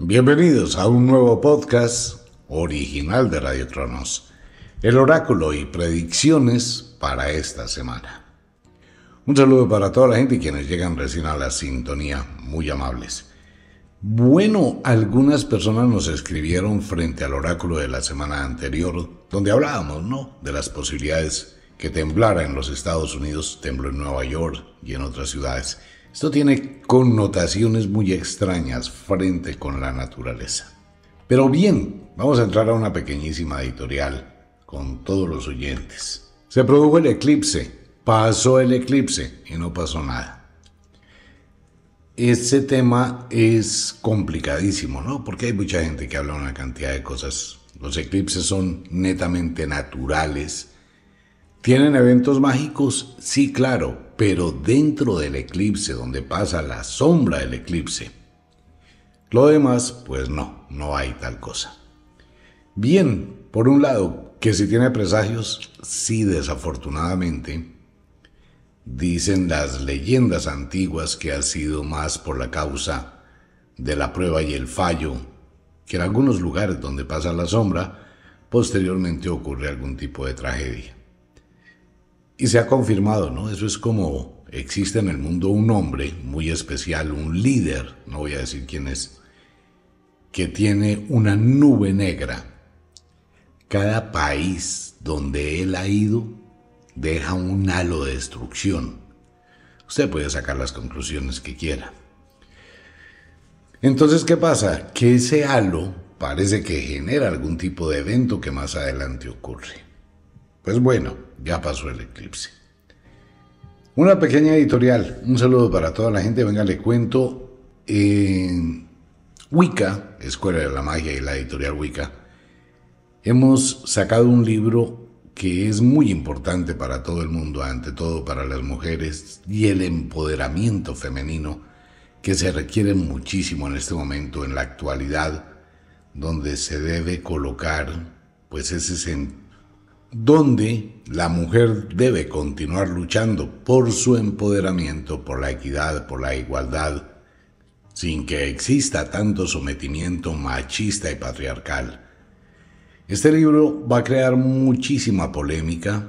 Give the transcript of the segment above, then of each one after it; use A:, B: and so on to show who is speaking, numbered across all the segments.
A: Bienvenidos a un nuevo podcast original de Radio Tronos. el oráculo y predicciones para esta semana. Un saludo para toda la gente y quienes llegan recién a la sintonía, muy amables. Bueno, algunas personas nos escribieron frente al oráculo de la semana anterior, donde hablábamos, ¿no?, de las posibilidades que temblara en los Estados Unidos, tembló en Nueva York y en otras ciudades. Esto tiene connotaciones muy extrañas frente con la naturaleza. Pero bien, vamos a entrar a una pequeñísima editorial con todos los oyentes. Se produjo el eclipse, pasó el eclipse y no pasó nada. Este tema es complicadísimo, ¿no? Porque hay mucha gente que habla una cantidad de cosas. Los eclipses son netamente naturales. ¿Tienen eventos mágicos? Sí, claro, pero dentro del eclipse, donde pasa la sombra del eclipse. Lo demás, pues no, no hay tal cosa. Bien, por un lado, que si tiene presagios, sí desafortunadamente, dicen las leyendas antiguas que ha sido más por la causa de la prueba y el fallo, que en algunos lugares donde pasa la sombra, posteriormente ocurre algún tipo de tragedia. Y se ha confirmado, ¿no? Eso es como existe en el mundo un hombre muy especial, un líder, no voy a decir quién es, que tiene una nube negra. Cada país donde él ha ido deja un halo de destrucción. Usted puede sacar las conclusiones que quiera. Entonces, ¿qué pasa? Que ese halo parece que genera algún tipo de evento que más adelante ocurre. Pues bueno, ya pasó el eclipse. Una pequeña editorial, un saludo para toda la gente, venga, le cuento. En Wicca, Escuela de la Magia y la editorial Wicca, hemos sacado un libro que es muy importante para todo el mundo, ante todo para las mujeres y el empoderamiento femenino que se requiere muchísimo en este momento, en la actualidad, donde se debe colocar pues ese sentido donde la mujer debe continuar luchando por su empoderamiento, por la equidad, por la igualdad, sin que exista tanto sometimiento machista y patriarcal. Este libro va a crear muchísima polémica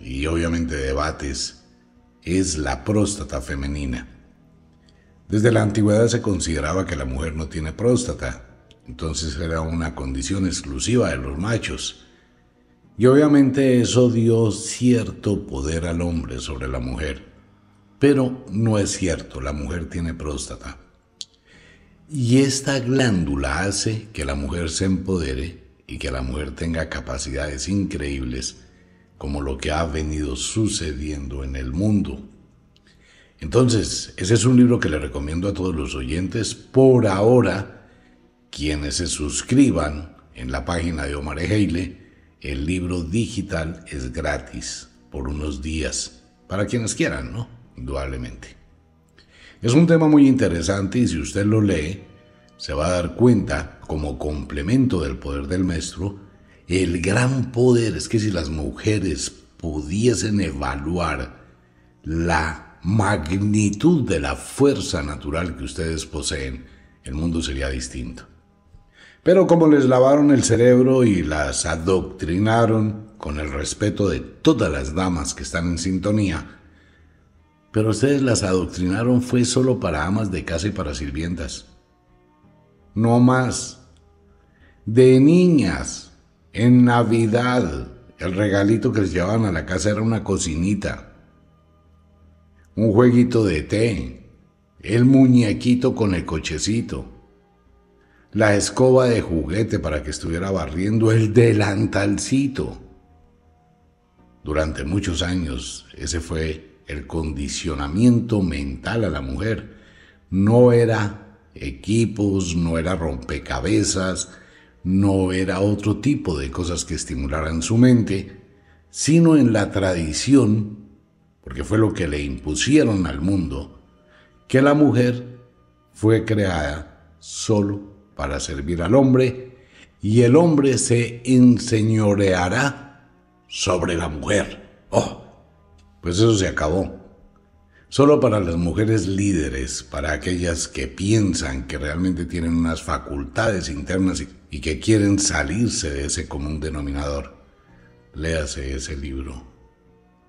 A: y obviamente debates. Es la próstata femenina. Desde la antigüedad se consideraba que la mujer no tiene próstata, entonces era una condición exclusiva de los machos. Y obviamente eso dio cierto poder al hombre sobre la mujer. Pero no es cierto, la mujer tiene próstata. Y esta glándula hace que la mujer se empodere y que la mujer tenga capacidades increíbles, como lo que ha venido sucediendo en el mundo. Entonces, ese es un libro que le recomiendo a todos los oyentes. Por ahora, quienes se suscriban en la página de Omar Heile. El libro digital es gratis por unos días, para quienes quieran, ¿no? Indudablemente. Es un tema muy interesante y si usted lo lee, se va a dar cuenta, como complemento del poder del maestro, el gran poder es que si las mujeres pudiesen evaluar la magnitud de la fuerza natural que ustedes poseen, el mundo sería distinto. Pero como les lavaron el cerebro y las adoctrinaron con el respeto de todas las damas que están en sintonía, pero ustedes las adoctrinaron fue solo para amas de casa y para sirvientas. No más. De niñas, en Navidad, el regalito que les llevaban a la casa era una cocinita, un jueguito de té, el muñequito con el cochecito, la escoba de juguete para que estuviera barriendo el delantalcito. Durante muchos años ese fue el condicionamiento mental a la mujer. No era equipos, no era rompecabezas, no era otro tipo de cosas que estimularan su mente, sino en la tradición, porque fue lo que le impusieron al mundo, que la mujer fue creada solo para servir al hombre, y el hombre se enseñoreará sobre la mujer. ¡Oh! Pues eso se acabó. Solo para las mujeres líderes, para aquellas que piensan que realmente tienen unas facultades internas y que quieren salirse de ese común denominador. Léase ese libro.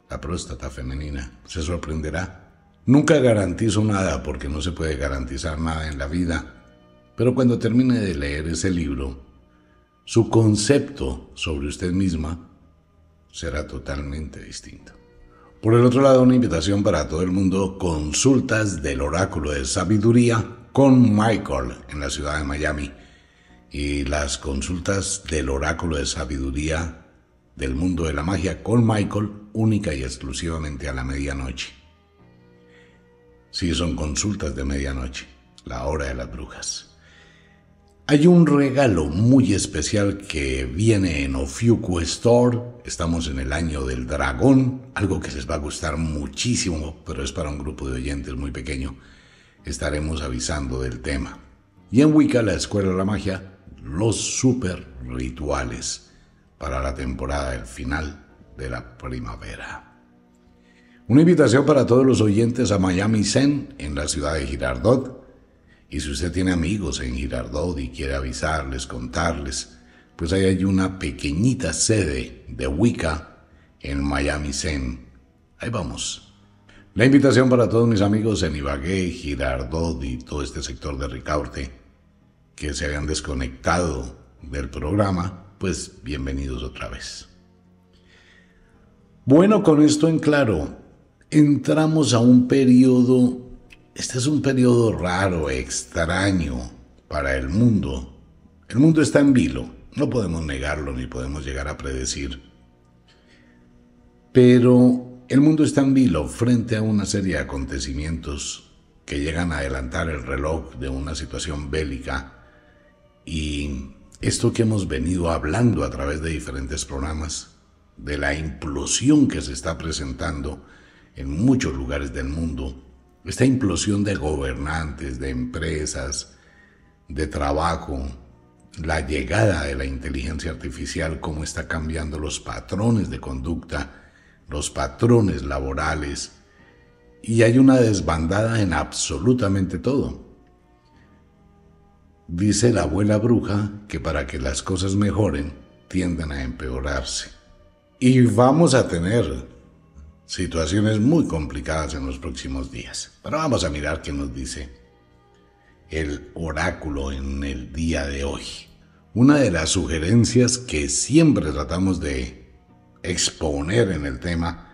A: La próstata femenina. Se sorprenderá. Nunca garantizo nada porque no se puede garantizar nada en la vida pero cuando termine de leer ese libro, su concepto sobre usted misma será totalmente distinto. Por el otro lado, una invitación para todo el mundo, consultas del oráculo de sabiduría con Michael en la ciudad de Miami y las consultas del oráculo de sabiduría del mundo de la magia con Michael única y exclusivamente a la medianoche. Sí, son consultas de medianoche, la hora de las brujas. Hay un regalo muy especial que viene en Ofiuco Store. Estamos en el año del dragón, algo que les va a gustar muchísimo, pero es para un grupo de oyentes muy pequeño. Estaremos avisando del tema. Y en Wicca, la Escuela de la Magia, los super rituales para la temporada del final de la primavera. Una invitación para todos los oyentes a Miami Zen en la ciudad de Girardot y si usted tiene amigos en Girardot y quiere avisarles, contarles, pues ahí hay una pequeñita sede de Wicca en Miami Zen. Ahí vamos. La invitación para todos mis amigos en Ibagué, Girardot y todo este sector de Ricaurte que se hayan desconectado del programa, pues bienvenidos otra vez. Bueno, con esto en claro, entramos a un periodo este es un periodo raro, extraño para el mundo. El mundo está en vilo, no podemos negarlo ni podemos llegar a predecir. Pero el mundo está en vilo frente a una serie de acontecimientos que llegan a adelantar el reloj de una situación bélica y esto que hemos venido hablando a través de diferentes programas, de la implosión que se está presentando en muchos lugares del mundo, esta implosión de gobernantes, de empresas, de trabajo, la llegada de la inteligencia artificial, cómo está cambiando los patrones de conducta, los patrones laborales, y hay una desbandada en absolutamente todo. Dice la abuela bruja que para que las cosas mejoren tienden a empeorarse. Y vamos a tener situaciones muy complicadas en los próximos días. Pero vamos a mirar qué nos dice el oráculo en el día de hoy. Una de las sugerencias que siempre tratamos de exponer en el tema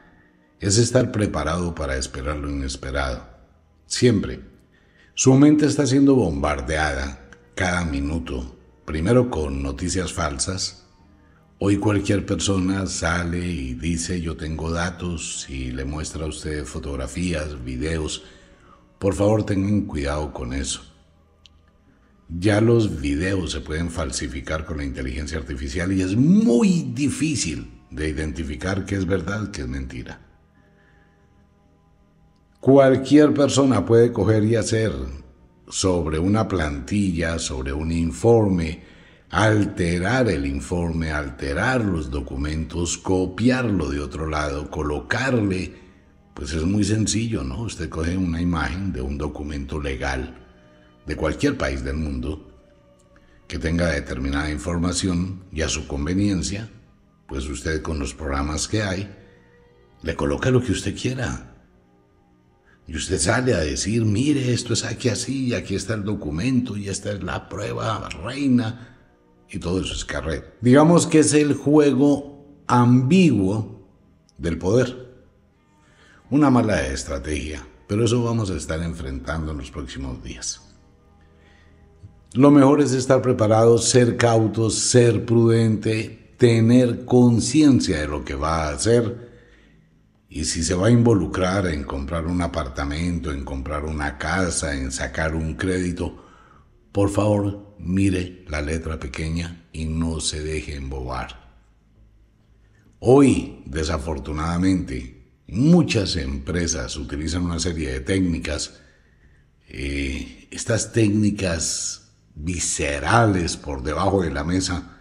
A: es estar preparado para esperar lo inesperado. Siempre. Su mente está siendo bombardeada cada minuto, primero con noticias falsas, Hoy cualquier persona sale y dice yo tengo datos y le muestra a usted fotografías, videos. Por favor tengan cuidado con eso. Ya los videos se pueden falsificar con la inteligencia artificial y es muy difícil de identificar qué es verdad, qué es mentira. Cualquier persona puede coger y hacer sobre una plantilla, sobre un informe, alterar el informe, alterar los documentos, copiarlo de otro lado, colocarle, pues es muy sencillo, ¿no? Usted coge una imagen de un documento legal de cualquier país del mundo que tenga determinada información y a su conveniencia, pues usted con los programas que hay, le coloca lo que usted quiera. Y usted sale a decir, mire, esto es aquí así, aquí está el documento, y esta es la prueba reina y todo eso es carrera. Digamos que es el juego ambiguo del poder. Una mala estrategia, pero eso vamos a estar enfrentando en los próximos días. Lo mejor es estar preparado, ser cautos, ser prudente, tener conciencia de lo que va a hacer. Y si se va a involucrar en comprar un apartamento, en comprar una casa, en sacar un crédito, por favor, mire la letra pequeña y no se deje embobar. Hoy, desafortunadamente, muchas empresas utilizan una serie de técnicas. Eh, estas técnicas viscerales por debajo de la mesa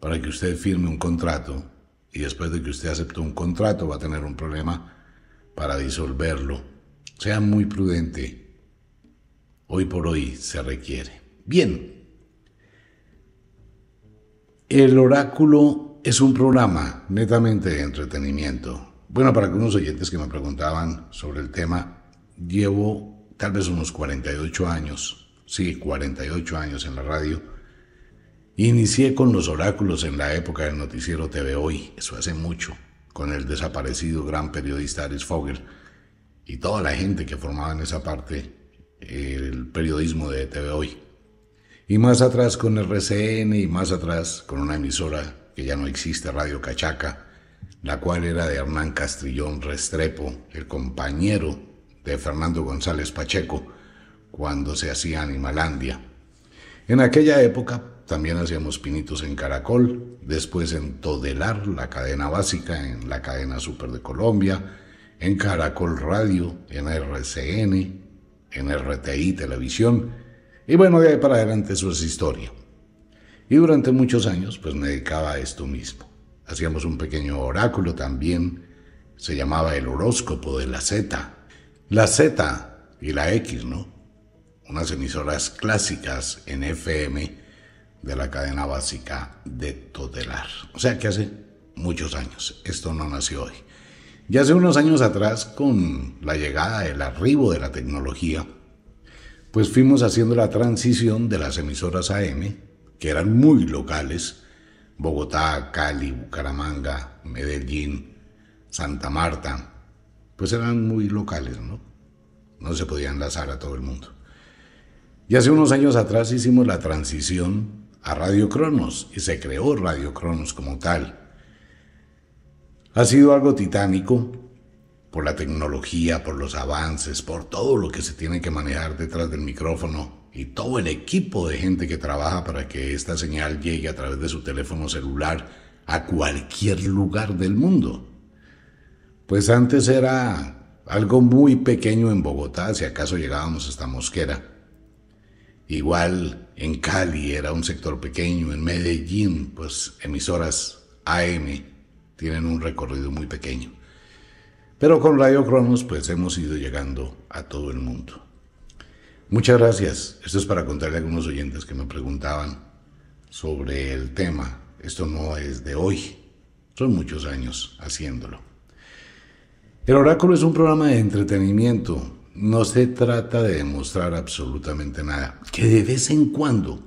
A: para que usted firme un contrato y después de que usted aceptó un contrato va a tener un problema para disolverlo. Sea muy prudente. Hoy por hoy se requiere. Bien, el oráculo es un programa netamente de entretenimiento. Bueno, para algunos oyentes que me preguntaban sobre el tema, llevo tal vez unos 48 años, sí, 48 años en la radio. Inicié con los oráculos en la época del noticiero TV Hoy, eso hace mucho, con el desaparecido gran periodista Aris Fogel y toda la gente que formaba en esa parte el periodismo de TV Hoy y más atrás con RCN y más atrás con una emisora que ya no existe, Radio Cachaca, la cual era de Hernán Castrillón Restrepo, el compañero de Fernando González Pacheco, cuando se hacía Animalandia. En aquella época también hacíamos pinitos en Caracol, después en Todelar, la cadena básica, en la cadena Super de Colombia, en Caracol Radio, en RCN, en RTI Televisión, y bueno, de ahí para adelante eso es historia. Y durante muchos años pues me dedicaba a esto mismo. Hacíamos un pequeño oráculo también, se llamaba el horóscopo de la Z. La Z y la X, ¿no? Unas emisoras clásicas en FM de la cadena básica de Totelar. O sea que hace muchos años, esto no nació hoy. Y hace unos años atrás, con la llegada, el arribo de la tecnología, pues fuimos haciendo la transición de las emisoras AM, que eran muy locales, Bogotá, Cali, Bucaramanga, Medellín, Santa Marta, pues eran muy locales, ¿no? No se podía enlazar a todo el mundo. Y hace unos años atrás hicimos la transición a Radio Cronos y se creó Radio Cronos como tal. Ha sido algo titánico, por la tecnología, por los avances, por todo lo que se tiene que manejar detrás del micrófono y todo el equipo de gente que trabaja para que esta señal llegue a través de su teléfono celular a cualquier lugar del mundo. Pues antes era algo muy pequeño en Bogotá, si acaso llegábamos hasta Mosquera. Igual en Cali era un sector pequeño, en Medellín pues emisoras AM tienen un recorrido muy pequeño. Pero con Radio Cronos pues hemos ido llegando a todo el mundo. Muchas gracias. Esto es para contarle a algunos oyentes que me preguntaban sobre el tema. Esto no es de hoy. Son muchos años haciéndolo. El oráculo es un programa de entretenimiento. No se trata de demostrar absolutamente nada. Que de vez en cuando,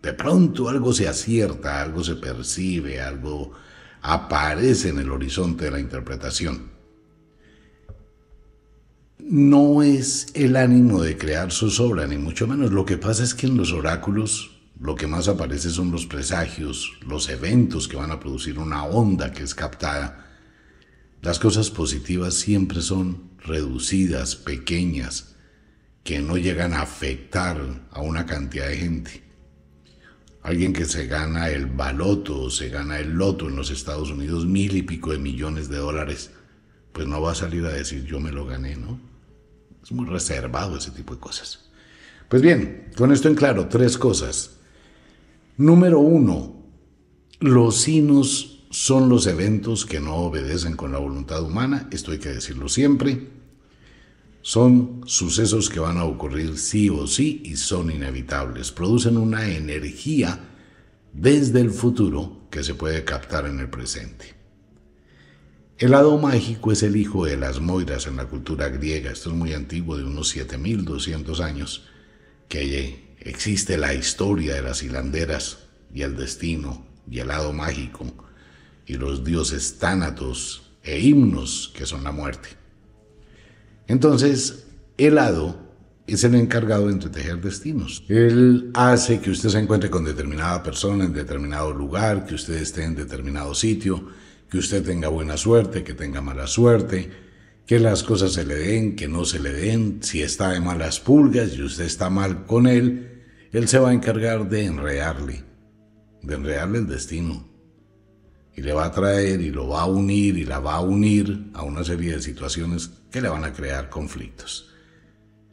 A: de pronto algo se acierta, algo se percibe, algo aparece en el horizonte de la interpretación no es el ánimo de crear zozobra, ni mucho menos. Lo que pasa es que en los oráculos lo que más aparece son los presagios, los eventos que van a producir una onda que es captada. Las cosas positivas siempre son reducidas, pequeñas, que no llegan a afectar a una cantidad de gente. Alguien que se gana el baloto o se gana el loto en los Estados Unidos, mil y pico de millones de dólares, pues no va a salir a decir yo me lo gané, ¿no? Es muy reservado ese tipo de cosas. Pues bien, con esto en claro, tres cosas. Número uno, los sinos son los eventos que no obedecen con la voluntad humana, esto hay que decirlo siempre. Son sucesos que van a ocurrir sí o sí y son inevitables. Producen una energía desde el futuro que se puede captar en el presente. El hado mágico es el hijo de las moiras en la cultura griega. Esto es muy antiguo, de unos 7200 años, que existe la historia de las hilanderas y el destino y el hado mágico y los dioses tánatos e himnos que son la muerte. Entonces, el hado es el encargado de entretejer destinos. Él hace que usted se encuentre con determinada persona en determinado lugar, que usted esté en determinado sitio que usted tenga buena suerte, que tenga mala suerte, que las cosas se le den, que no se le den, si está de malas pulgas y usted está mal con él, él se va a encargar de enrearle, de enrearle el destino. Y le va a traer y lo va a unir y la va a unir a una serie de situaciones que le van a crear conflictos.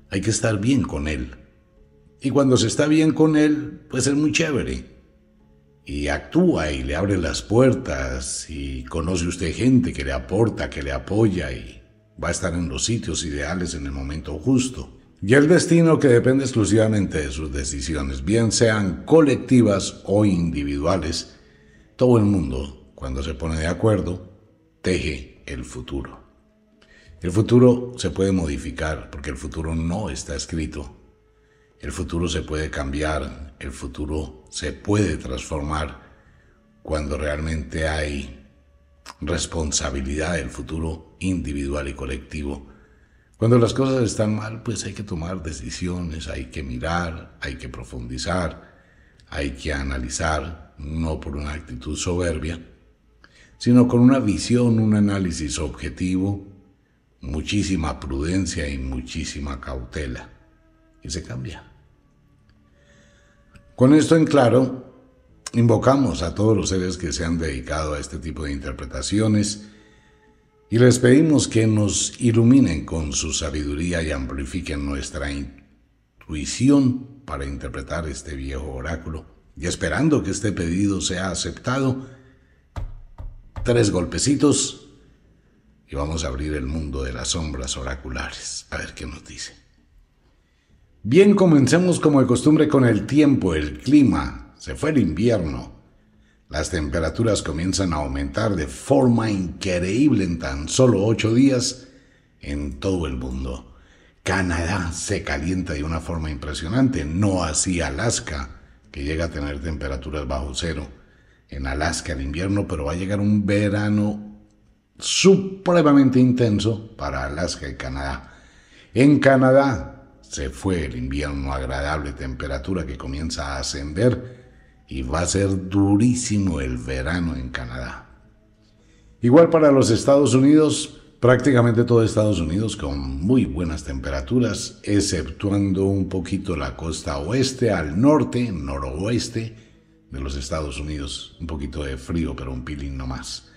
A: Hay que estar bien con él. Y cuando se está bien con él, pues es muy chévere y actúa y le abre las puertas y conoce usted gente que le aporta, que le apoya y va a estar en los sitios ideales en el momento justo. Y el destino que depende exclusivamente de sus decisiones, bien sean colectivas o individuales, todo el mundo, cuando se pone de acuerdo, teje el futuro. El futuro se puede modificar porque el futuro no está escrito. El futuro se puede cambiar, el futuro se puede transformar cuando realmente hay responsabilidad del futuro individual y colectivo. Cuando las cosas están mal, pues hay que tomar decisiones, hay que mirar, hay que profundizar, hay que analizar, no por una actitud soberbia, sino con una visión, un análisis objetivo, muchísima prudencia y muchísima cautela. Y se cambia. Con esto en claro, invocamos a todos los seres que se han dedicado a este tipo de interpretaciones y les pedimos que nos iluminen con su sabiduría y amplifiquen nuestra intuición para interpretar este viejo oráculo. Y esperando que este pedido sea aceptado, tres golpecitos y vamos a abrir el mundo de las sombras oraculares a ver qué nos dice. Bien, comencemos como de costumbre con el tiempo, el clima. Se fue el invierno. Las temperaturas comienzan a aumentar de forma increíble en tan solo ocho días en todo el mundo. Canadá se calienta de una forma impresionante, no así Alaska, que llega a tener temperaturas bajo cero. En Alaska el invierno, pero va a llegar un verano supremamente intenso para Alaska y Canadá. En Canadá se fue el invierno agradable temperatura que comienza a ascender y va a ser durísimo el verano en Canadá. Igual para los Estados Unidos, prácticamente todo Estados Unidos con muy buenas temperaturas, exceptuando un poquito la costa oeste al norte, noroeste de los Estados Unidos, un poquito de frío, pero un pilín no más.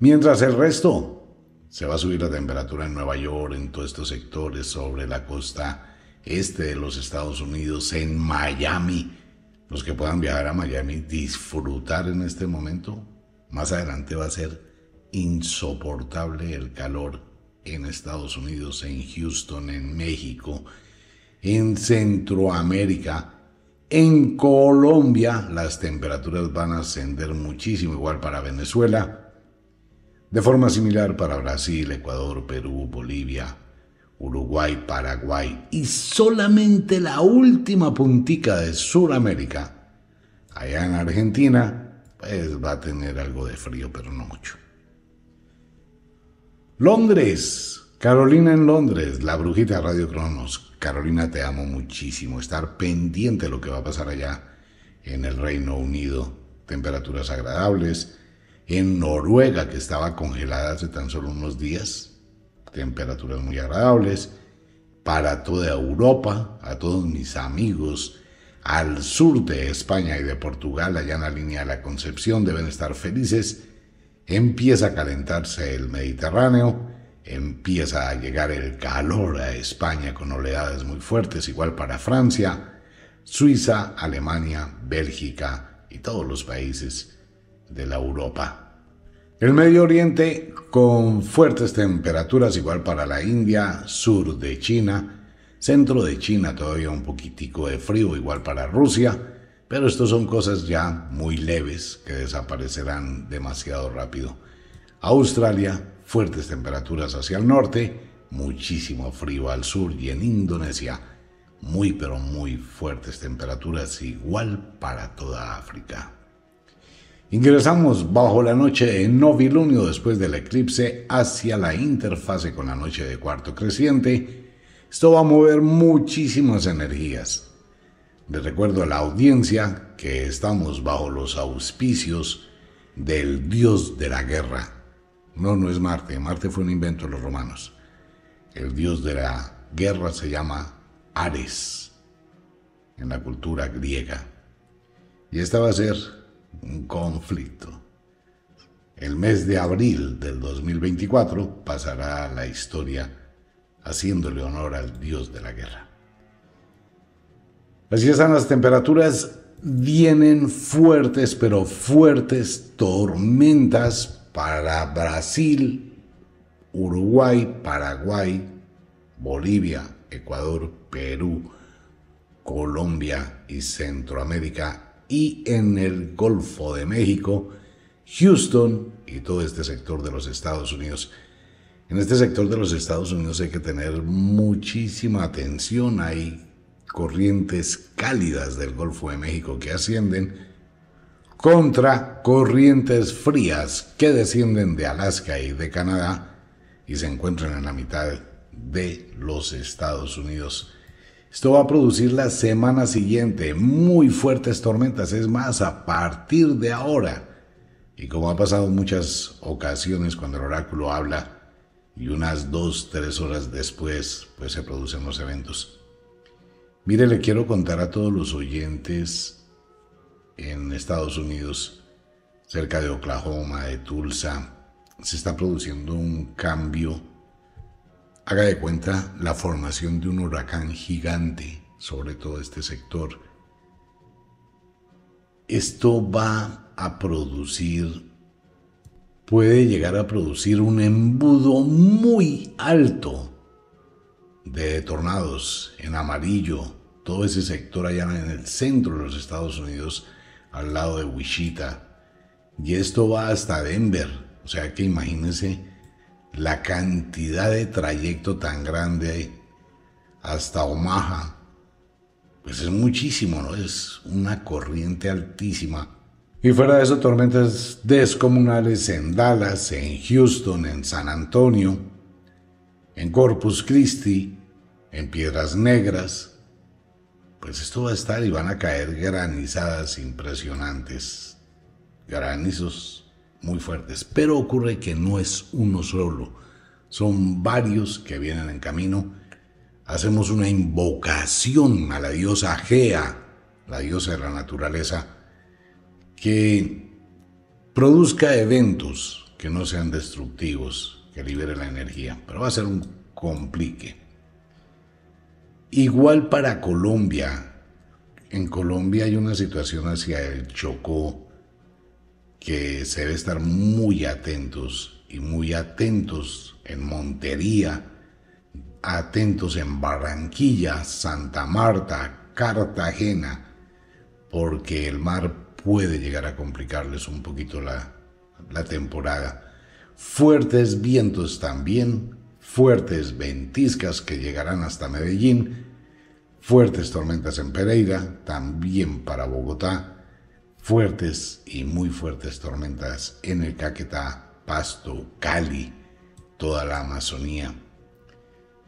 A: Mientras el resto, se va a subir la temperatura en Nueva York, en todos estos sectores, sobre la costa este de los Estados Unidos, en Miami. Los que puedan viajar a Miami, disfrutar en este momento. Más adelante va a ser insoportable el calor en Estados Unidos, en Houston, en México, en Centroamérica. En Colombia las temperaturas van a ascender muchísimo, igual para Venezuela. De forma similar para Brasil, Ecuador, Perú, Bolivia, Uruguay, Paraguay y solamente la última puntica de Sudamérica, allá en Argentina, pues va a tener algo de frío, pero no mucho. Londres, Carolina en Londres, la brujita Radio Cronos. Carolina, te amo muchísimo. Estar pendiente de lo que va a pasar allá en el Reino Unido. Temperaturas agradables. En Noruega, que estaba congelada hace tan solo unos días, temperaturas muy agradables. Para toda Europa, a todos mis amigos al sur de España y de Portugal, allá en la línea de la Concepción, deben estar felices. Empieza a calentarse el Mediterráneo, empieza a llegar el calor a España con oleadas muy fuertes, igual para Francia, Suiza, Alemania, Bélgica y todos los países de la Europa el Medio Oriente, con fuertes temperaturas, igual para la India, sur de China, centro de China, todavía un poquitico de frío, igual para Rusia, pero estos son cosas ya muy leves que desaparecerán demasiado rápido. Australia, fuertes temperaturas hacia el norte, muchísimo frío al sur y en Indonesia, muy pero muy fuertes temperaturas igual para toda África. Ingresamos bajo la noche en novilunio después del eclipse hacia la interfase con la noche de cuarto creciente. Esto va a mover muchísimas energías. Les recuerdo a la audiencia que estamos bajo los auspicios del dios de la guerra. No, no es Marte. Marte fue un invento de los romanos. El dios de la guerra se llama Ares en la cultura griega. Y esta va a ser un conflicto. El mes de abril del 2024 pasará a la historia haciéndole honor al dios de la guerra. Así están las temperaturas, vienen fuertes, pero fuertes tormentas para Brasil, Uruguay, Paraguay, Bolivia, Ecuador, Perú, Colombia y Centroamérica y en el Golfo de México, Houston y todo este sector de los Estados Unidos. En este sector de los Estados Unidos hay que tener muchísima atención. Hay corrientes cálidas del Golfo de México que ascienden contra corrientes frías que descienden de Alaska y de Canadá y se encuentran en la mitad de los Estados Unidos. Esto va a producir la semana siguiente muy fuertes tormentas. Es más, a partir de ahora, y como ha pasado muchas ocasiones cuando el oráculo habla, y unas dos, tres horas después, pues se producen los eventos. Mire, le quiero contar a todos los oyentes en Estados Unidos, cerca de Oklahoma, de Tulsa, se está produciendo un cambio Haga de cuenta la formación de un huracán gigante sobre todo este sector. Esto va a producir, puede llegar a producir un embudo muy alto de tornados en amarillo, todo ese sector allá en el centro de los Estados Unidos, al lado de Wichita. Y esto va hasta Denver. O sea que imagínense la cantidad de trayecto tan grande hasta Omaha, pues es muchísimo, ¿no? Es una corriente altísima. Y fuera de eso, tormentas descomunales en Dallas, en Houston, en San Antonio, en Corpus Christi, en Piedras Negras. Pues esto va a estar y van a caer granizadas impresionantes. Granizos muy fuertes. Pero ocurre que no es uno solo, son varios que vienen en camino. Hacemos una invocación a la diosa Gea, la diosa de la naturaleza, que produzca eventos que no sean destructivos, que libere la energía, pero va a ser un complique. Igual para Colombia, en Colombia hay una situación hacia el Chocó que se debe estar muy atentos y muy atentos en Montería, atentos en Barranquilla, Santa Marta, Cartagena, porque el mar puede llegar a complicarles un poquito la, la temporada. Fuertes vientos también, fuertes ventiscas que llegarán hasta Medellín, fuertes tormentas en Pereira, también para Bogotá, Fuertes y muy fuertes tormentas en el Caquetá, Pasto, Cali, toda la Amazonía.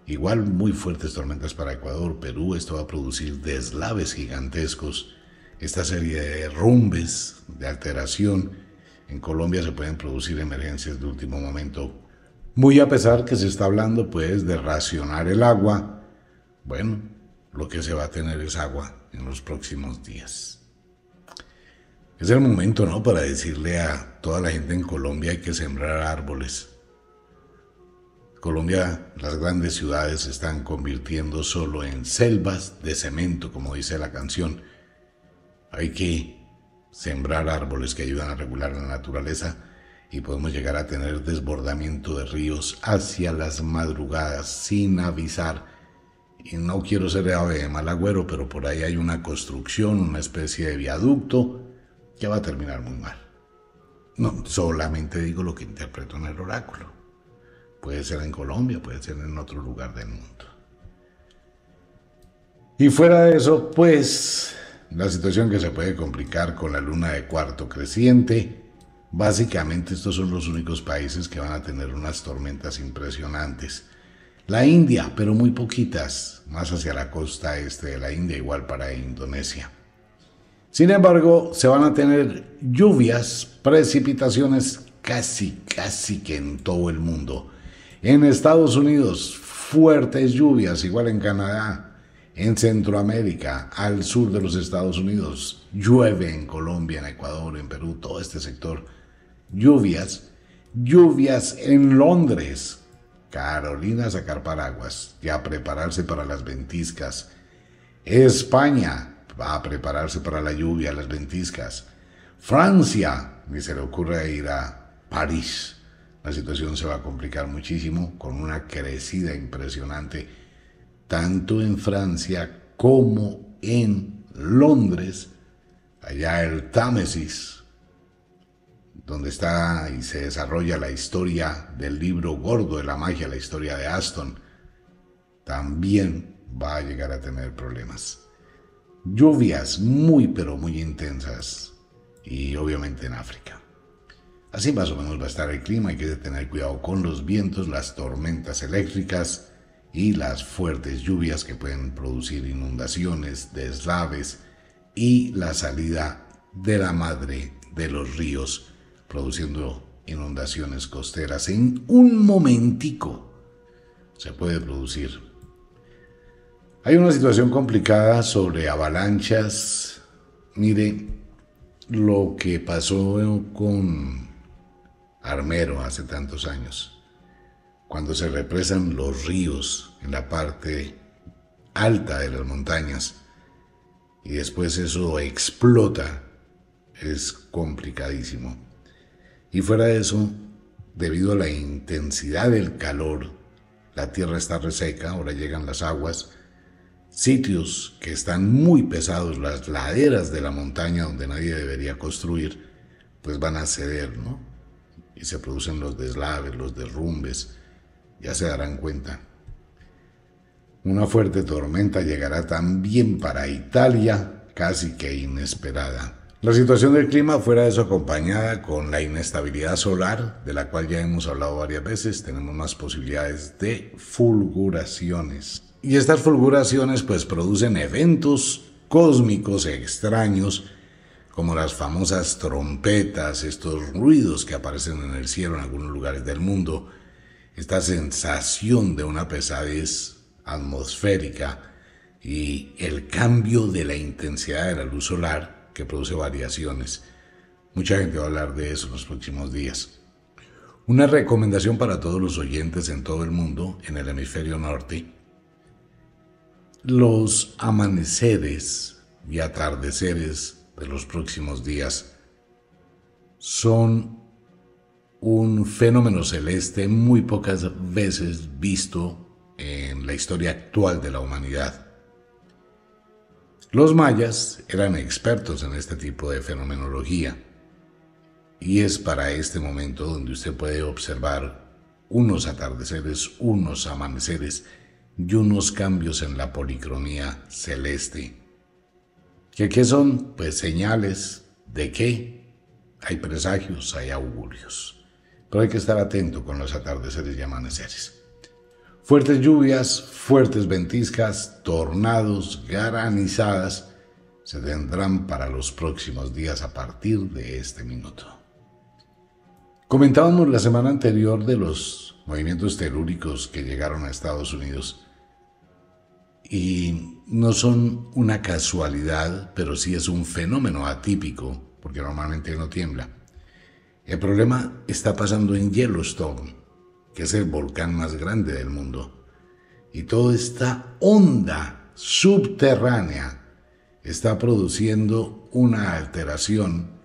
A: Igual muy fuertes tormentas para Ecuador, Perú, esto va a producir deslaves gigantescos, esta serie de derrumbes, de alteración. En Colombia se pueden producir emergencias de último momento, muy a pesar que se está hablando pues de racionar el agua. Bueno, lo que se va a tener es agua en los próximos días. Es el momento, ¿no? Para decirle a toda la gente en Colombia hay que sembrar árboles. Colombia, las grandes ciudades se están convirtiendo solo en selvas de cemento, como dice la canción. Hay que sembrar árboles que ayudan a regular la naturaleza y podemos llegar a tener desbordamiento de ríos hacia las madrugadas sin avisar. Y no quiero ser ave de mal agüero, pero por ahí hay una construcción, una especie de viaducto que va a terminar muy mal. No, solamente digo lo que interpreto en el oráculo. Puede ser en Colombia, puede ser en otro lugar del mundo. Y fuera de eso, pues la situación que se puede complicar con la luna de cuarto creciente, básicamente estos son los únicos países que van a tener unas tormentas impresionantes. La India, pero muy poquitas, más hacia la costa este de la India, igual para Indonesia. Sin embargo, se van a tener lluvias, precipitaciones casi, casi que en todo el mundo. En Estados Unidos, fuertes lluvias, igual en Canadá, en Centroamérica, al sur de los Estados Unidos. Llueve en Colombia, en Ecuador, en Perú, todo este sector. Lluvias, lluvias en Londres. Carolina sacar paraguas, ya prepararse para las ventiscas. España, Va a prepararse para la lluvia, las ventiscas. Francia, ni se le ocurre ir a París. La situación se va a complicar muchísimo con una crecida impresionante, tanto en Francia como en Londres, allá el Támesis, donde está y se desarrolla la historia del libro gordo de la magia, la historia de Aston, también va a llegar a tener problemas lluvias muy pero muy intensas y obviamente en África. Así más o menos va a estar el clima, hay que tener cuidado con los vientos, las tormentas eléctricas y las fuertes lluvias que pueden producir inundaciones, deslaves y la salida de la madre de los ríos, produciendo inundaciones costeras en un momentico. Se puede producir hay una situación complicada sobre avalanchas. Mire lo que pasó con Armero hace tantos años, cuando se represan los ríos en la parte alta de las montañas y después eso explota, es complicadísimo. Y fuera de eso, debido a la intensidad del calor, la tierra está reseca, ahora llegan las aguas, sitios que están muy pesados, las laderas de la montaña donde nadie debería construir, pues van a ceder, ¿no? Y se producen los deslaves, los derrumbes, ya se darán cuenta. Una fuerte tormenta llegará también para Italia, casi que inesperada. La situación del clima fuera de eso acompañada con la inestabilidad solar, de la cual ya hemos hablado varias veces, tenemos más posibilidades de fulguraciones. Y estas fulguraciones pues producen eventos cósmicos extraños como las famosas trompetas, estos ruidos que aparecen en el cielo en algunos lugares del mundo, esta sensación de una pesadez atmosférica y el cambio de la intensidad de la luz solar que produce variaciones. Mucha gente va a hablar de eso en los próximos días. Una recomendación para todos los oyentes en todo el mundo, en el hemisferio norte, los amaneceres y atardeceres de los próximos días son un fenómeno celeste muy pocas veces visto en la historia actual de la humanidad. Los mayas eran expertos en este tipo de fenomenología y es para este momento donde usted puede observar unos atardeceres, unos amaneceres y unos cambios en la policromía celeste. ¿Qué, son? Pues señales de que hay presagios, hay augurios. Pero hay que estar atento con los atardeceres y amaneceres. Fuertes lluvias, fuertes ventiscas, tornados, granizadas se tendrán para los próximos días a partir de este minuto. Comentábamos la semana anterior de los movimientos telúricos que llegaron a Estados Unidos y no son una casualidad, pero sí es un fenómeno atípico, porque normalmente no tiembla. El problema está pasando en Yellowstone, que es el volcán más grande del mundo, y toda esta onda subterránea está produciendo una alteración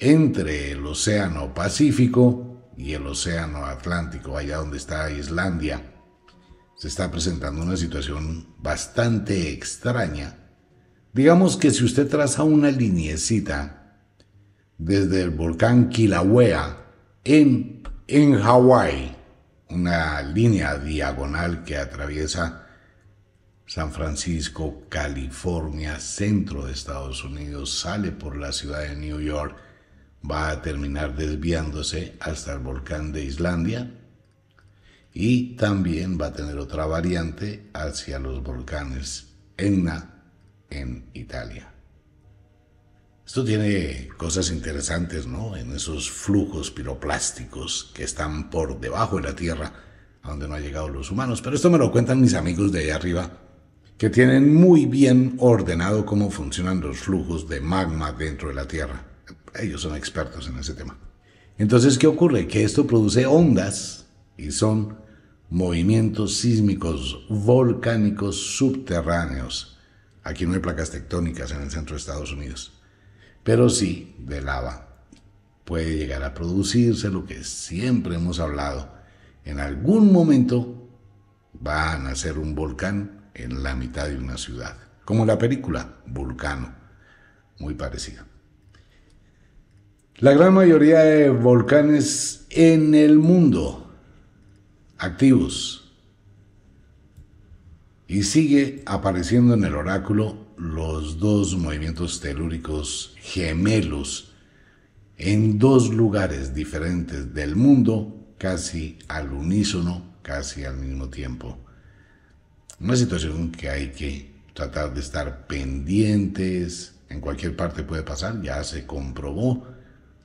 A: entre el Océano Pacífico y el Océano Atlántico, allá donde está Islandia. Se está presentando una situación bastante extraña. Digamos que si usted traza una liniecita desde el volcán Kilauea en, en Hawái, una línea diagonal que atraviesa San Francisco, California, centro de Estados Unidos, sale por la ciudad de New York, va a terminar desviándose hasta el volcán de Islandia y también va a tener otra variante hacia los volcanes Enna en Italia. Esto tiene cosas interesantes, ¿no? En esos flujos piroplásticos que están por debajo de la Tierra, a donde no han llegado los humanos. Pero esto me lo cuentan mis amigos de allá arriba, que tienen muy bien ordenado cómo funcionan los flujos de magma dentro de la Tierra ellos son expertos en ese tema. Entonces, ¿qué ocurre? Que esto produce ondas y son movimientos sísmicos, volcánicos, subterráneos. Aquí no hay placas tectónicas en el centro de Estados Unidos, pero sí de lava. Puede llegar a producirse lo que siempre hemos hablado. En algún momento Va a nacer un volcán en la mitad de una ciudad, como la película Vulcano, muy parecida la gran mayoría de volcanes en el mundo activos y sigue apareciendo en el oráculo los dos movimientos telúricos gemelos en dos lugares diferentes del mundo casi al unísono, casi al mismo tiempo. Una situación que hay que tratar de estar pendientes, en cualquier parte puede pasar, ya se comprobó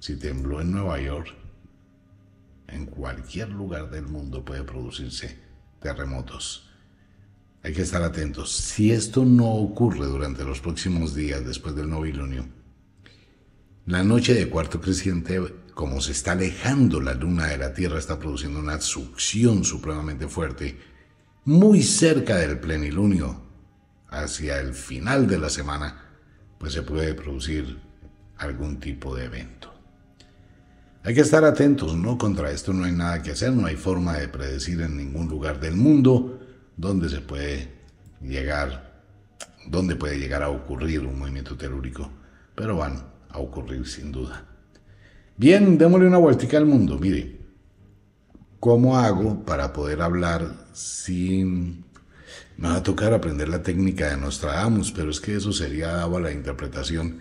A: si tembló en Nueva York, en cualquier lugar del mundo puede producirse terremotos. Hay que estar atentos. Si esto no ocurre durante los próximos días después del novilunio, la noche de cuarto creciente, como se está alejando la luna de la Tierra, está produciendo una succión supremamente fuerte, muy cerca del plenilunio, hacia el final de la semana, pues se puede producir algún tipo de evento. Hay que estar atentos, ¿no? Contra esto no hay nada que hacer, no hay forma de predecir en ningún lugar del mundo dónde se puede llegar, dónde puede llegar a ocurrir un movimiento telúrico, pero van a ocurrir sin duda. Bien, démosle una vueltica al mundo, mire. ¿Cómo hago para poder hablar sin... Me va a tocar aprender la técnica de Nostradamus, pero es que eso sería dado a la interpretación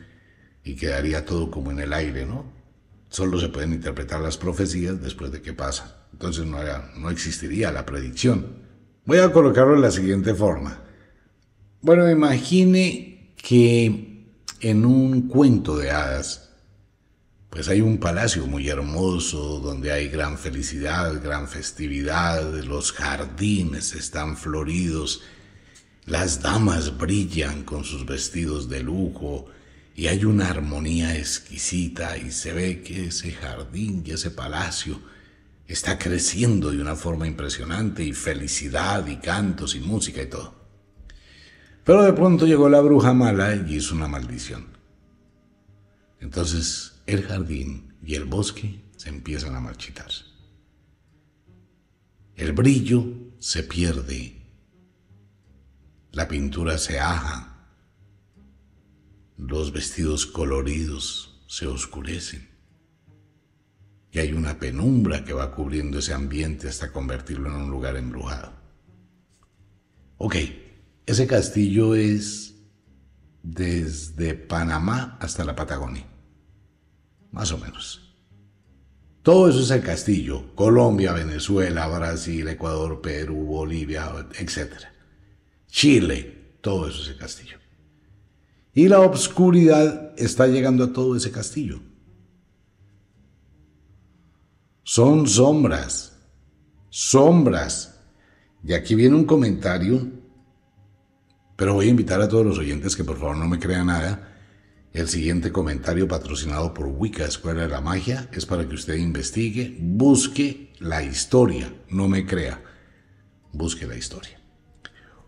A: y quedaría todo como en el aire, ¿no? Solo se pueden interpretar las profecías después de que pasa. Entonces no, no existiría la predicción. Voy a colocarlo de la siguiente forma. Bueno, imagine que en un cuento de hadas, pues hay un palacio muy hermoso donde hay gran felicidad, gran festividad, los jardines están floridos, las damas brillan con sus vestidos de lujo, y hay una armonía exquisita y se ve que ese jardín y ese palacio está creciendo de una forma impresionante y felicidad y cantos y música y todo. Pero de pronto llegó la bruja mala y hizo una maldición. Entonces el jardín y el bosque se empiezan a marchitar. El brillo se pierde. La pintura se aja los vestidos coloridos se oscurecen y hay una penumbra que va cubriendo ese ambiente hasta convertirlo en un lugar embrujado. Ok, ese castillo es desde Panamá hasta la Patagonia, más o menos. Todo eso es el castillo, Colombia, Venezuela, Brasil, Ecuador, Perú, Bolivia, etc. Chile, todo eso es el castillo. Y la obscuridad está llegando a todo ese castillo. Son sombras, sombras. Y aquí viene un comentario, pero voy a invitar a todos los oyentes que por favor no me crean nada. El siguiente comentario patrocinado por Wicca Escuela de la Magia es para que usted investigue, busque la historia, no me crea, busque la historia.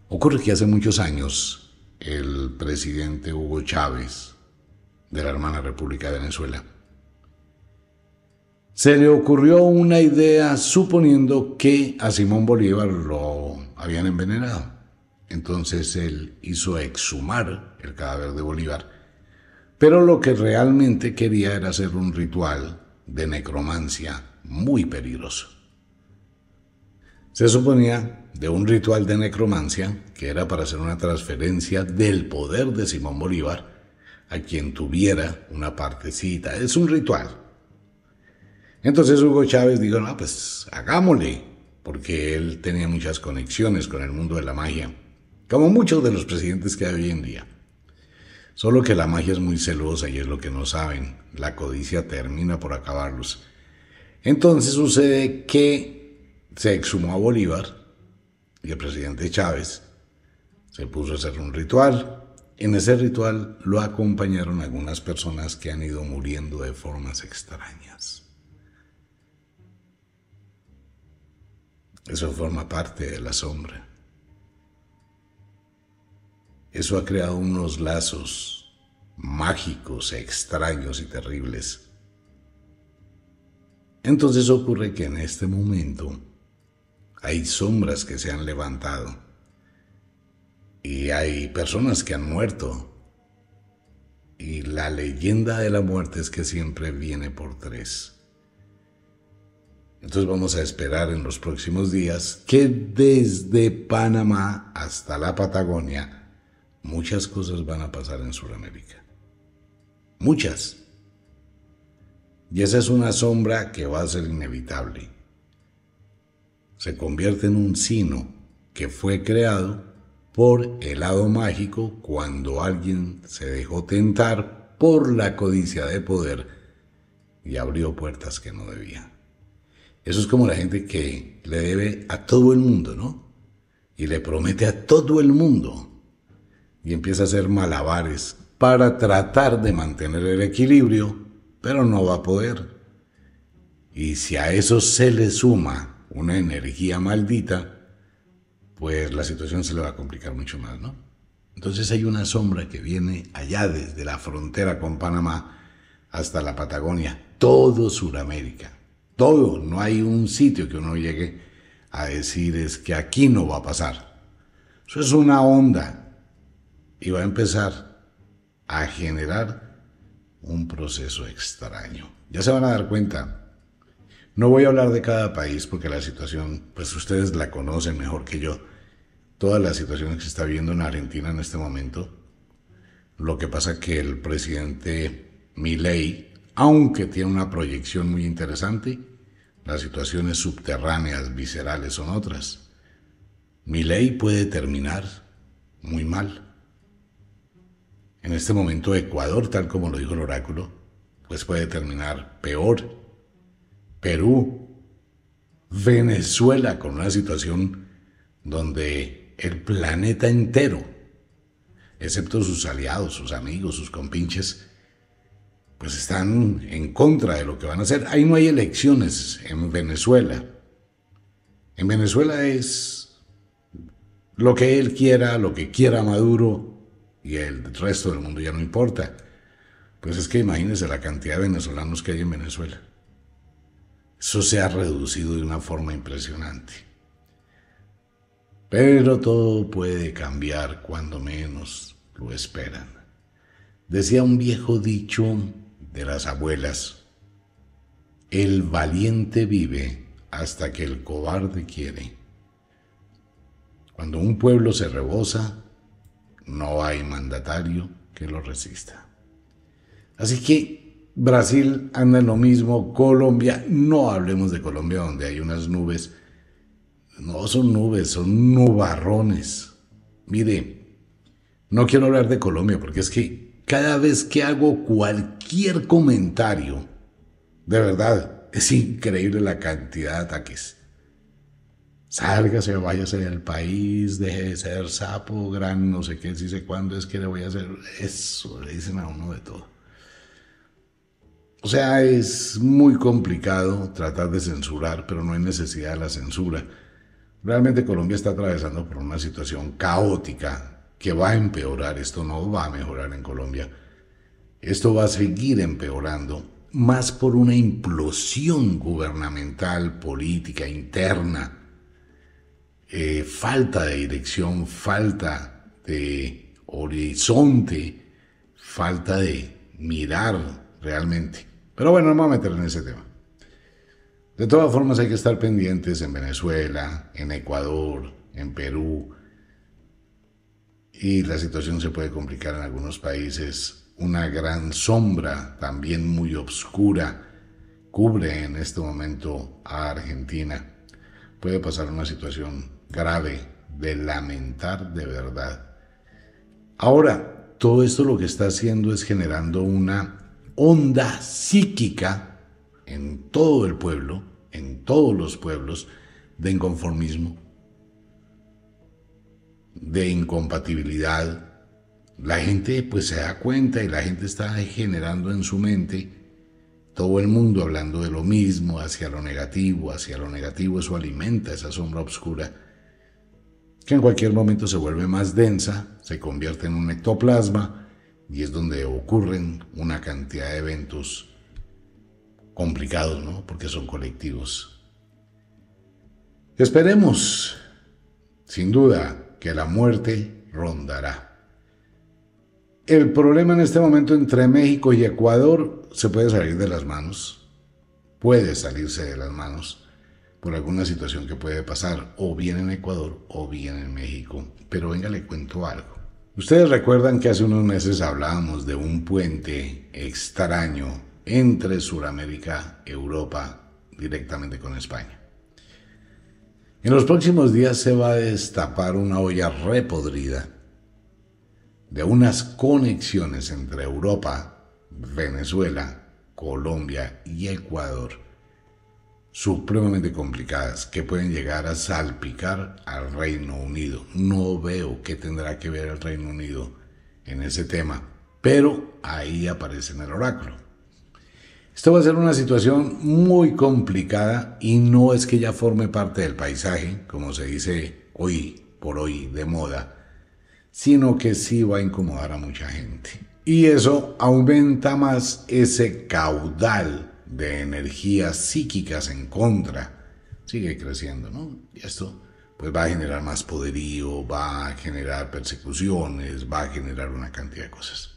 A: Ocurre que hace muchos años el presidente Hugo Chávez de la hermana República de Venezuela. Se le ocurrió una idea suponiendo que a Simón Bolívar lo habían envenenado. Entonces él hizo exhumar el cadáver de Bolívar, pero lo que realmente quería era hacer un ritual de necromancia muy peligroso. Se suponía de un ritual de necromancia que era para hacer una transferencia del poder de Simón Bolívar a quien tuviera una partecita. Es un ritual. Entonces Hugo Chávez dijo, no, pues hagámosle, porque él tenía muchas conexiones con el mundo de la magia, como muchos de los presidentes que hay hoy en día. Solo que la magia es muy celosa y es lo que no saben. La codicia termina por acabarlos. Entonces sucede que se exhumó a Bolívar y el presidente Chávez se puso a hacer un ritual. En ese ritual lo acompañaron algunas personas que han ido muriendo de formas extrañas. Eso forma parte de la sombra. Eso ha creado unos lazos mágicos, extraños y terribles. Entonces ocurre que en este momento hay sombras que se han levantado y hay personas que han muerto. Y la leyenda de la muerte es que siempre viene por tres. Entonces vamos a esperar en los próximos días que desde Panamá hasta la Patagonia muchas cosas van a pasar en Sudamérica. Muchas. Y esa es una sombra que va a ser inevitable se convierte en un sino que fue creado por el lado mágico cuando alguien se dejó tentar por la codicia de poder y abrió puertas que no debía. Eso es como la gente que le debe a todo el mundo, ¿no? Y le promete a todo el mundo y empieza a hacer malabares para tratar de mantener el equilibrio, pero no va a poder. Y si a eso se le suma una energía maldita, pues la situación se le va a complicar mucho más, ¿no? Entonces hay una sombra que viene allá desde la frontera con Panamá hasta la Patagonia, todo Sudamérica, todo, no hay un sitio que uno llegue a decir es que aquí no va a pasar. Eso es una onda y va a empezar a generar un proceso extraño. Ya se van a dar cuenta, no voy a hablar de cada país porque la situación, pues ustedes la conocen mejor que yo. Todas las situaciones que se está viendo en Argentina en este momento. Lo que pasa que el presidente Milei, aunque tiene una proyección muy interesante, las situaciones subterráneas, viscerales son otras. Milei puede terminar muy mal. En este momento Ecuador, tal como lo dijo el oráculo, pues puede terminar peor Perú, Venezuela, con una situación donde el planeta entero, excepto sus aliados, sus amigos, sus compinches, pues están en contra de lo que van a hacer. Ahí no hay elecciones en Venezuela. En Venezuela es lo que él quiera, lo que quiera Maduro y el resto del mundo ya no importa. Pues es que imagínense la cantidad de venezolanos que hay en Venezuela. Eso se ha reducido de una forma impresionante. Pero todo puede cambiar cuando menos lo esperan. Decía un viejo dicho de las abuelas, el valiente vive hasta que el cobarde quiere. Cuando un pueblo se rebosa, no hay mandatario que lo resista. Así que Brasil anda en lo mismo, Colombia, no hablemos de Colombia donde hay unas nubes, no son nubes, son nubarrones. Mire, no quiero hablar de Colombia porque es que cada vez que hago cualquier comentario, de verdad, es increíble la cantidad de ataques. Sálgase, váyase del país, deje de ser sapo, gran no sé qué, si sé cuándo es que le voy a hacer. Eso le dicen a uno de todo. O sea, es muy complicado tratar de censurar, pero no hay necesidad de la censura. Realmente Colombia está atravesando por una situación caótica que va a empeorar. Esto no va a mejorar en Colombia. Esto va a seguir empeorando, más por una implosión gubernamental, política, interna. Eh, falta de dirección, falta de horizonte, falta de mirar realmente. Pero bueno, no me voy a meter en ese tema. De todas formas hay que estar pendientes en Venezuela, en Ecuador, en Perú. Y la situación se puede complicar en algunos países. Una gran sombra, también muy obscura, cubre en este momento a Argentina. Puede pasar una situación grave de lamentar de verdad. Ahora, todo esto lo que está haciendo es generando una onda psíquica en todo el pueblo, en todos los pueblos, de inconformismo, de incompatibilidad. La gente pues se da cuenta y la gente está generando en su mente todo el mundo hablando de lo mismo, hacia lo negativo, hacia lo negativo, eso alimenta esa sombra oscura que en cualquier momento se vuelve más densa, se convierte en un ectoplasma, y es donde ocurren una cantidad de eventos complicados, ¿no? Porque son colectivos. Esperemos, sin duda, que la muerte rondará. El problema en este momento entre México y Ecuador se puede salir de las manos, puede salirse de las manos por alguna situación que puede pasar o bien en Ecuador o bien en México. Pero venga, le cuento algo. Ustedes recuerdan que hace unos meses hablábamos de un puente extraño entre Sudamérica, Europa, directamente con España. En los próximos días se va a destapar una olla repodrida de unas conexiones entre Europa, Venezuela, Colombia y Ecuador supremamente complicadas que pueden llegar a salpicar al Reino Unido. No veo qué tendrá que ver el Reino Unido en ese tema, pero ahí aparece en el oráculo. Esto va a ser una situación muy complicada y no es que ya forme parte del paisaje, como se dice hoy por hoy de moda, sino que sí va a incomodar a mucha gente. Y eso aumenta más ese caudal de energías psíquicas en contra, sigue creciendo, ¿no? Y esto pues va a generar más poderío, va a generar persecuciones, va a generar una cantidad de cosas.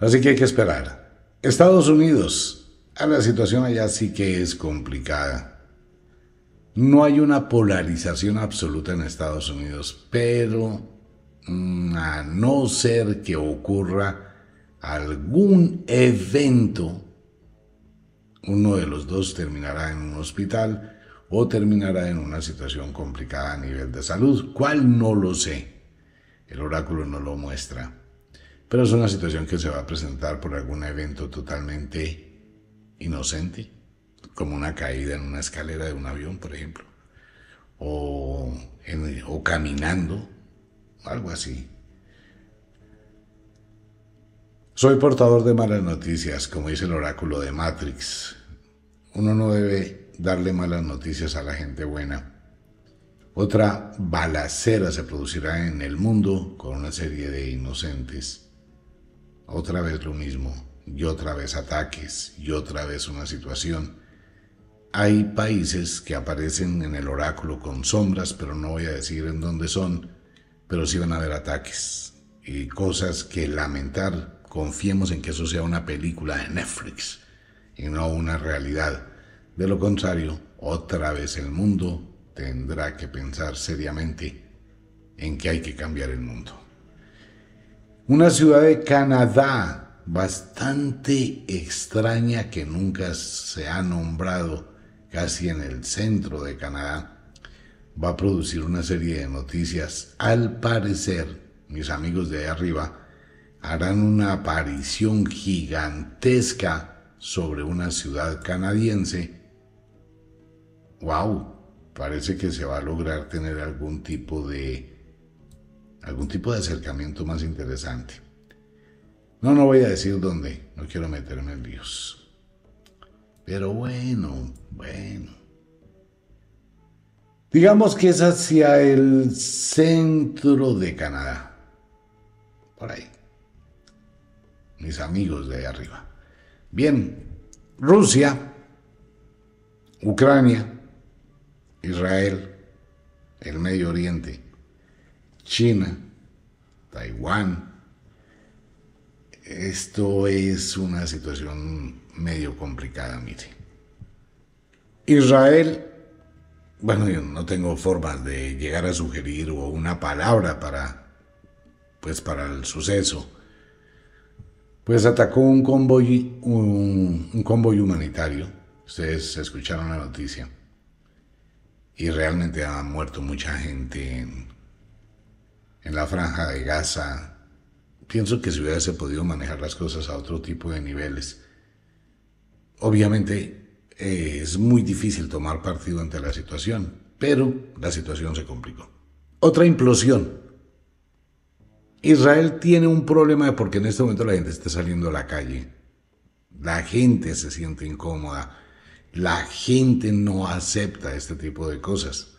A: Así que hay que esperar. Estados Unidos, ah, la situación allá sí que es complicada. No hay una polarización absoluta en Estados Unidos, pero mm, a no ser que ocurra algún evento, uno de los dos terminará en un hospital o terminará en una situación complicada a nivel de salud, Cuál no lo sé. El oráculo no lo muestra. Pero es una situación que se va a presentar por algún evento totalmente inocente, como una caída en una escalera de un avión, por ejemplo, o, o caminando, algo así. Soy portador de malas noticias, como dice el oráculo de Matrix. Uno no debe darle malas noticias a la gente buena. Otra balacera se producirá en el mundo con una serie de inocentes. Otra vez lo mismo, y otra vez ataques, y otra vez una situación. Hay países que aparecen en el oráculo con sombras, pero no voy a decir en dónde son, pero sí van a haber ataques y cosas que lamentar Confiemos en que eso sea una película de Netflix y no una realidad. De lo contrario, otra vez el mundo tendrá que pensar seriamente en que hay que cambiar el mundo. Una ciudad de Canadá bastante extraña que nunca se ha nombrado casi en el centro de Canadá, va a producir una serie de noticias. Al parecer, mis amigos de arriba harán una aparición gigantesca sobre una ciudad canadiense, wow, parece que se va a lograr tener algún tipo de algún tipo de acercamiento más interesante. No, no voy a decir dónde, no quiero meterme en líos. Pero bueno, bueno. Digamos que es hacia el centro de Canadá. Por ahí mis amigos de arriba. Bien, Rusia, Ucrania, Israel, el Medio Oriente, China, Taiwán. Esto es una situación medio complicada, mire. Israel, bueno, yo no tengo formas de llegar a sugerir o una palabra para, pues, para el suceso pues atacó un convoy, un, convoy humanitario. Ustedes escucharon la noticia. Y realmente ha muerto mucha gente en, la franja de Gaza. Pienso que si hubiese podido manejar las cosas a otro tipo de niveles. Obviamente eh, es muy difícil tomar partido ante la situación, pero la situación se complicó. Otra implosión Israel tiene un problema porque en este momento la gente está saliendo a la calle. La gente se siente incómoda. La gente no acepta este tipo de cosas.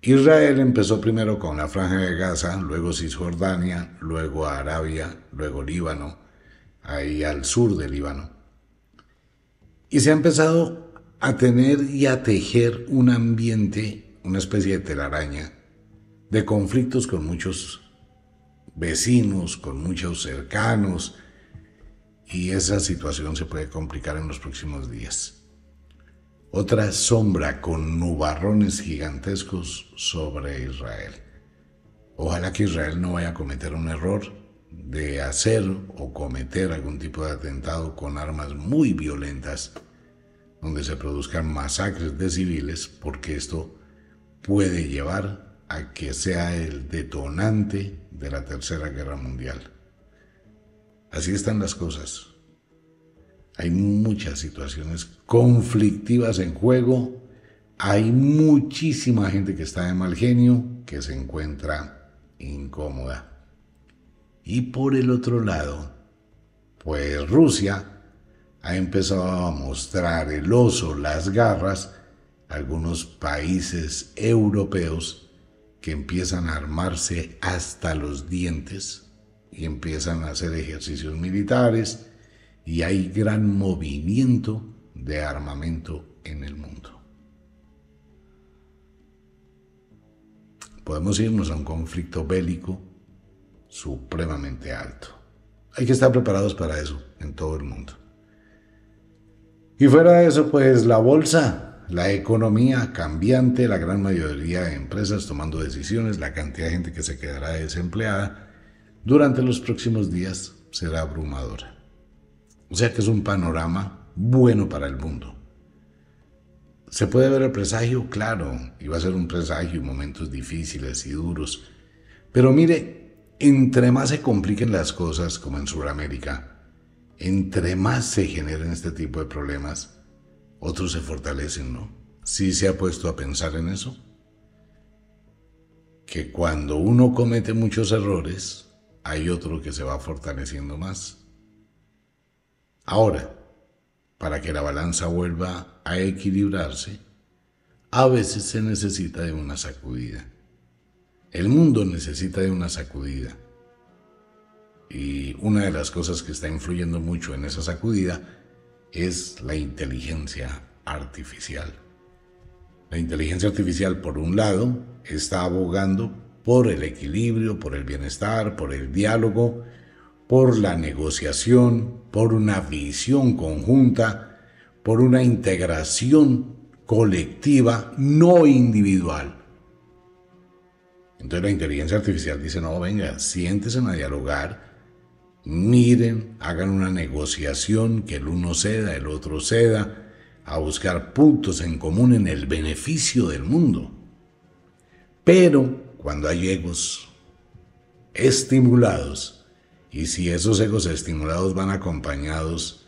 A: Israel empezó primero con la franja de Gaza, luego Cisjordania, luego Arabia, luego Líbano, ahí al sur de Líbano. Y se ha empezado a tener y a tejer un ambiente, una especie de telaraña, de conflictos con muchos vecinos, con muchos cercanos, y esa situación se puede complicar en los próximos días. Otra sombra con nubarrones gigantescos sobre Israel. Ojalá que Israel no vaya a cometer un error de hacer o cometer algún tipo de atentado con armas muy violentas, donde se produzcan masacres de civiles, porque esto puede llevar a que sea el detonante de la Tercera Guerra Mundial. Así están las cosas. Hay muchas situaciones conflictivas en juego. Hay muchísima gente que está de mal genio, que se encuentra incómoda. Y por el otro lado, pues Rusia ha empezado a mostrar el oso, las garras, algunos países europeos que empiezan a armarse hasta los dientes y empiezan a hacer ejercicios militares y hay gran movimiento de armamento en el mundo. Podemos irnos a un conflicto bélico supremamente alto. Hay que estar preparados para eso en todo el mundo. Y fuera de eso, pues la bolsa, la economía cambiante, la gran mayoría de empresas tomando decisiones, la cantidad de gente que se quedará desempleada durante los próximos días será abrumadora. O sea que es un panorama bueno para el mundo. ¿Se puede ver el presagio? Claro, y va a ser un presagio en momentos difíciles y duros. Pero mire, entre más se compliquen las cosas, como en Sudamérica, entre más se generen este tipo de problemas, otros se fortalecen, ¿no? ¿Sí se ha puesto a pensar en eso? Que cuando uno comete muchos errores, hay otro que se va fortaleciendo más. Ahora, para que la balanza vuelva a equilibrarse, a veces se necesita de una sacudida. El mundo necesita de una sacudida. Y una de las cosas que está influyendo mucho en esa sacudida es la inteligencia artificial. La inteligencia artificial, por un lado, está abogando por el equilibrio, por el bienestar, por el diálogo, por la negociación, por una visión conjunta, por una integración colectiva, no individual. Entonces la inteligencia artificial dice, no, venga, siéntese a dialogar, miren, hagan una negociación, que el uno ceda, el otro ceda, a buscar puntos en común en el beneficio del mundo. Pero cuando hay egos estimulados, y si esos egos estimulados van acompañados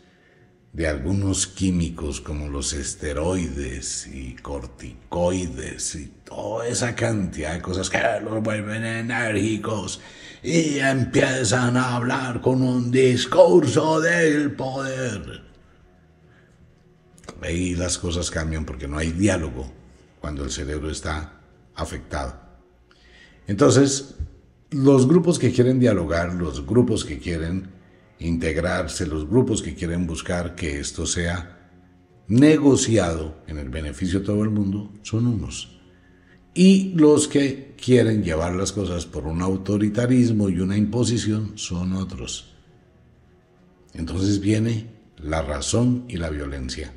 A: de algunos químicos como los esteroides y corticoides y toda esa cantidad de cosas que los vuelven enérgicos y empiezan a hablar con un discurso del poder. Ahí las cosas cambian porque no hay diálogo cuando el cerebro está afectado. Entonces, los grupos que quieren dialogar, los grupos que quieren integrarse, los grupos que quieren buscar que esto sea negociado en el beneficio de todo el mundo, son unos y los que quieren llevar las cosas por un autoritarismo y una imposición son otros. Entonces viene la razón y la violencia.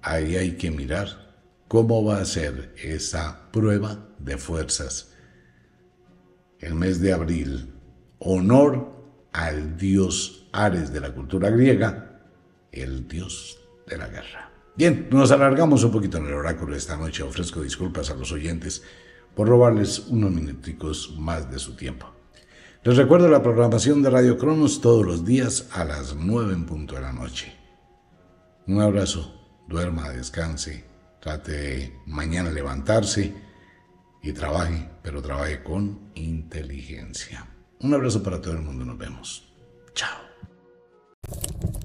A: Ahí hay que mirar cómo va a ser esa prueba de fuerzas. El mes de abril, honor al dios Ares de la cultura griega, el dios de la guerra. Bien, nos alargamos un poquito en el oráculo esta noche. Ofrezco disculpas a los oyentes por robarles unos minuticos más de su tiempo. Les recuerdo la programación de Radio Cronos todos los días a las 9 en punto de la noche. Un abrazo, duerma, descanse, trate de mañana levantarse y trabaje, pero trabaje con inteligencia. Un abrazo para todo el mundo, nos vemos. Chao.